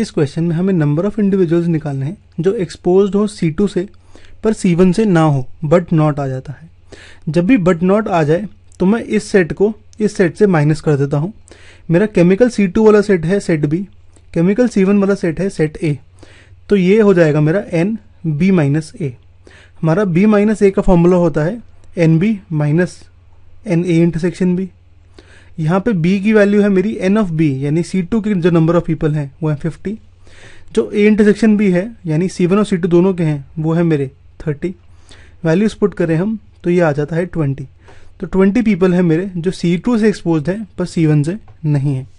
इस क्वेश्चन में हमें नंबर ऑफ इंडिविजुअल्स निकालने हैं जो एक्सपोज हो सी टू से पर C1 से ना हो बट नॉट आ जाता है जब भी बट नॉट आ जाए तो मैं इस सेट को इस सेट से माइनस कर देता हूँ मेरा केमिकल सी टू वाला सेट है सेट बी केमिकल C1 वाला सेट है सेट ए तो ये हो जाएगा मेरा एन बी माइनस ए हमारा बी माइनस ए का फॉर्मूला होता है n B minus n A intersection B यहाँ पे बी की वैल्यू है मेरी एन ऑफ बी यानी सी टू के जो नंबर ऑफ पीपल हैं वो है फिफ्टी जो ए इंटरसेक्शन बी है यानी सी वन और सी टू दोनों के हैं वो है मेरे थर्टी वैल्यूज पुट करें हम तो ये आ जाता है ट्वेंटी तो ट्वेंटी पीपल है मेरे जो सी टू से एक्सपोज है पर सी वन से नहीं है